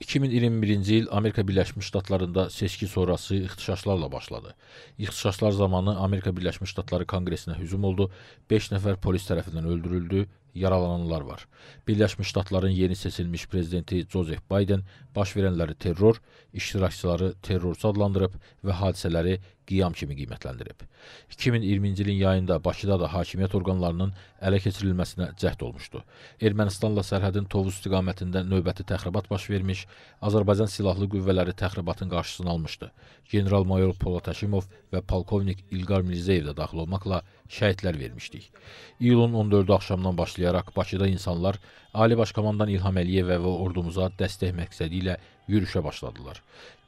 2021-ci il Amerika Birləşmiş Ştatlarında seçki sonrası ixtişaşlarla başladı. İxtişaşlar zamanı Amerika Birləşmiş Ştatları Konqresinə hücum oldu, 5 nəfər polis tərəfindən öldürüldü, yaralananlar var. Birləşmiş Ştatların yeni seçilmiş prezidenti Joseph Biden baş verənləri terror, iştirakçıları terrorçu adlandırıb və hadisələri qiyam kimi qiymətləndirib. 2020-ci ilin yayında Bakıda da hakimiyyət orqanlarının ələ keçirilməsinə cəhd olmuşdu. Ermənistanla sərhədin Tovuz istiqamətində növbəti təxribat baş vermiş, Azərbaycan silahlı qüvvələri təxribatın qarşısını almışdı. General-mayor Polat Əşimov və polkovnik İlqar Mirzəyev də daxil olmaqla şəhidlər vermişdik. İyulun 14-ü axşamdan başlayaraq Bakıda insanlar Ali Baş Komandan İlham Əliyevə və ordumuza dəstək məqsədi ilə yürüşə başladılar.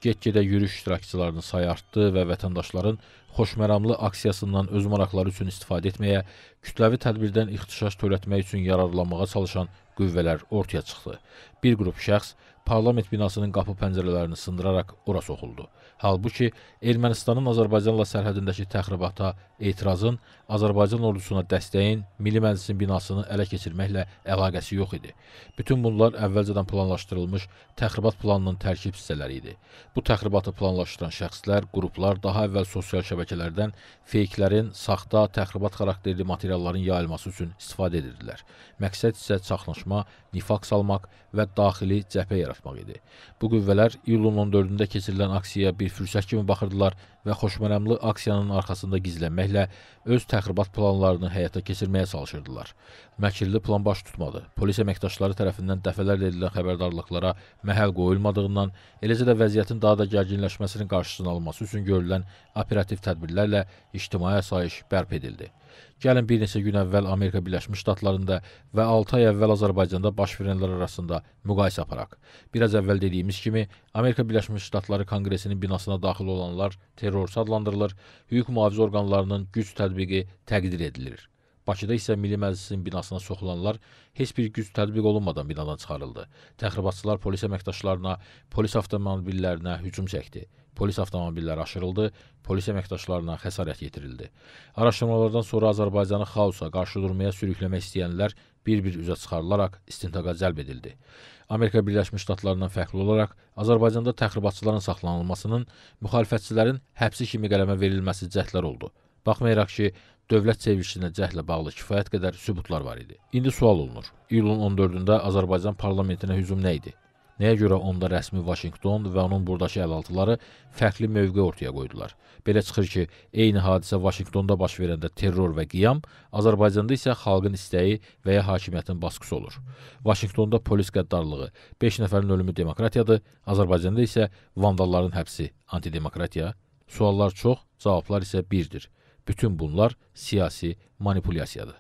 Get-gedə yürüş iştirakçılarının sayı artdı və vətəndaşların xoşməramlı aksiyasından öz maraqları üçün istifadə etməyə, kütləvi tədbirdən ixtişaş törətmək üçün yararlanmağa çalışan qüvvələr ortaya çıxdı. Bir qrup şəxs parlament binasının qapı pəncərələrini sındıraraq ora soxuldu. Halbuki Ermənistanın Azərbaycanla sərhədindəki təxribata etirazın, Azərbaycan ordusuna dəstəyin, Milli Məclisin binasını ələ keçirməklə əlaqəsi yox idi. Bütün bunlar əvvəlcədən planlaşdırılmış təxribat planının tərkib hissələri idi. Bu təxribatı planlaşdıran şəxslər, qruplar daha əvvəl sosial şəbəkələrdən feyklərin, saxta, təxribat xarakterli materialların yayılması üçün istifadə edirdilər. Məqsəd isə çaxnaşma çatışma, nifaq salmaq və daxili cəbhə yaratmaq idi. Bu qüvvələr iyulun 14-də keçirilən aksiyaya bir fürsət kimi baxırdılar və xoşmərəmli aksiyanın arxasında gizlənməklə öz təxribat planlarını həyata keçirməyə çalışırdılar. Məkirli plan baş tutmadı. Polis əməkdaşları tərəfindən dəfələrlə edilən xəbərdarlıqlara məhəl qoyulmadığından, eləcə də vəziyyətin daha da gərginləşməsinin qarşısını alması üçün görülən operativ tədbirlərlə ictimai asayiş bərp edildi. Gəlin bir neçə gün əvvəl Amerika Birləşmiş Ştatlarında və 6 ay əvvəl Azərbaycanda baş verənlər arasında müqayisə aparaq. Biraz əvvəl dediyimiz kimi, Amerika Birləşmiş Ştatları Konqresinin binasına daxil olanlar terrorçu adlandırılır, hüquq mühafizə orqanlarının güc tətbiqi təqdir edilir. Bakıda isə Milli Məclisin binasına soxulanlar heç bir güc tətbiq olunmadan binadan çıxarıldı. Təxribatçılar polis əməkdaşlarına, polis avtomobillərinə hücum çəkdi. Polis avtomobilləri aşırıldı, polis əməkdaşlarına xəsarət yetirildi. Araşdırmalardan sonra Azərbaycanı xaosa qarşı durmaya sürükləmək istəyənlər bir-bir üzə çıxarılaraq istintaqa cəlb edildi. Amerika Birləşmiş Ştatlarından fərqli olaraq Azərbaycanda təxribatçıların saxlanılmasının müxalifətçilərin həbsi kimi qələmə verilməsi cəhdlər oldu. Baxmayaraq ki, dövlət çevrilişinə cəhdlə bağlı kifayət qədər sübutlar var idi. İndi sual olunur. İyulun 14-də Azərbaycan parlamentinə hücum nə idi? Nəyə görə onda rəsmi Vaşinqton və onun buradakı əlaltıları fərqli mövqe ortaya qoydular? Belə çıxır ki, eyni hadisə Vaşinqtonda baş verəndə terror və qiyam, Azərbaycanda isə xalqın istəyi və ya hakimiyyətin baskısı olur. Vaşinqtonda polis qəddarlığı, 5 nəfərin ölümü demokratiyadır, Azərbaycanda isə vandalların həbsi antidemokratiya. Suallar çox, cavablar isə birdir. Bütün bunlar siyasi manipülasyadır.